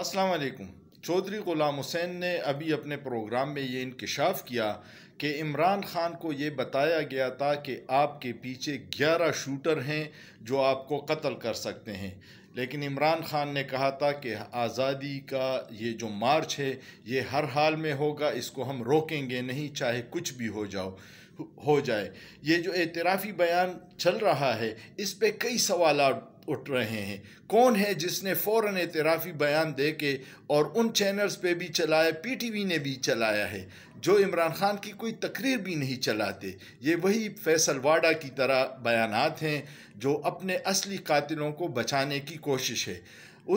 अस्सलाम वालेकुम चौधरी ग़ुलाम हुसैन ने अभी अपने प्रोग्राम में ये इनकशाफ किया कि इमरान ख़ान को ये बताया गया था कि आपके पीछे 11 शूटर हैं जो आपको कत्ल कर सकते हैं लेकिन इमरान ख़ान ने कहा था कि आज़ादी का ये जो मार्च है ये हर हाल में होगा इसको हम रोकेंगे नहीं चाहे कुछ भी हो जाओ हो जाए ये जो एतराफ़ी बयान चल रहा है इस पर कई सवाल उठ रहे हैं कौन है जिसने फ़ौर एतराफ़ी बयान दे के और उन चैनल्स पे भी चलाया पीटीवी ने भी चलाया है जो इमरान खान की कोई तकरीर भी नहीं चलाते ये वही फैसल वाडा की तरह बयानात हैं जो अपने असली कातिलों को बचाने की कोशिश है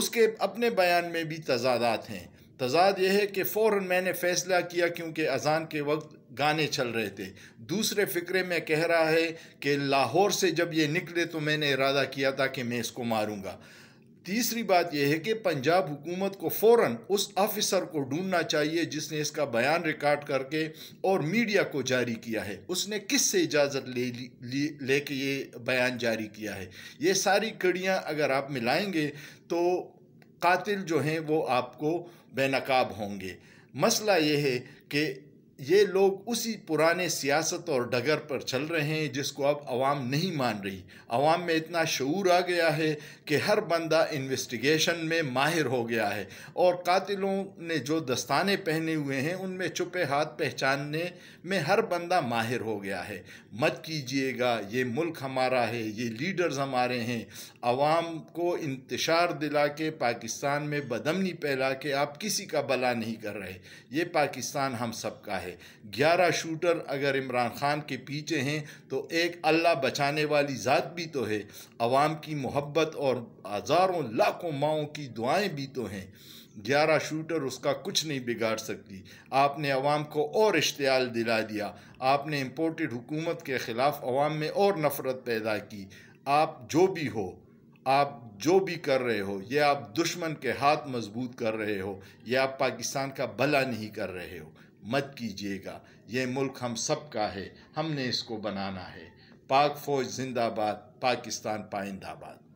उसके अपने बयान में भी तजादात हैं तजाद यह है कि फ़ौर मैंने फ़ैसला किया क्योंकि अजान के वक्त गाने चल रहे थे दूसरे फ़िक्रे में कह रहा है कि लाहौर से जब ये निकले तो मैंने इरादा किया था कि मैं इसको मारूंगा तीसरी बात यह है कि पंजाब हुकूमत को फ़ौर उस ऑफिसर को ढूंढना चाहिए जिसने इसका बयान रिकॉर्ड करके और मीडिया को जारी किया है उसने किस से इजाज़त ले लेके ये बयान जारी किया है ये सारी कड़ियाँ अगर आप मिलाएंगे तो कातिल जो हैं वो आपको बेनकाब होंगे मसला ये है कि ये लोग उसी पुराने सियासत और डगर पर चल रहे हैं जिसको अब आवाम नहीं मान रही आवाम में इतना शूर आ गया है कि हर बंदा इन्वेस्टिगेशन में माहिर हो गया है और कातिलों ने जो दस्ताने पहने हुए हैं उनमें छुपे हाथ पहचानने में हर बंदा माहिर हो गया है मत कीजिएगा ये मुल्क हमारा है ये लीडर्स हमारे हैं आवाम को इंतशार दिला के पाकिस्तान में बदमनी फैला के आप किसी का भला नहीं कर रहे ये पाकिस्तान हम सब का है है ग्यारह शूटर अगर इमरान खान के पीछे हैं तो एक अल्लाह बचाने वाली ज़ात भी तो है आवाम की मोहब्बत और हज़ारों लाखों माओं की दुआएं भी तो हैं ग्यारह शूटर उसका कुछ नहीं बिगाड़ सकती आपने अवाम को और इश्तियाल दिला दिया आपने इम्पोर्टेड हुकूमत के ख़िलाफ़ अवाम में और नफ़रत पैदा की आप जो भी हो आप जो भी कर रहे हो ये आप दुश्मन के हाथ मजबूत कर रहे हो ये आप पाकिस्तान का भला नहीं कर रहे हो मत कीजिएगा ये मुल्क हम सब का है हमने इसको बनाना है पाक फ़ौज जिंदाबाद पाकिस्तान पाइंदाबाद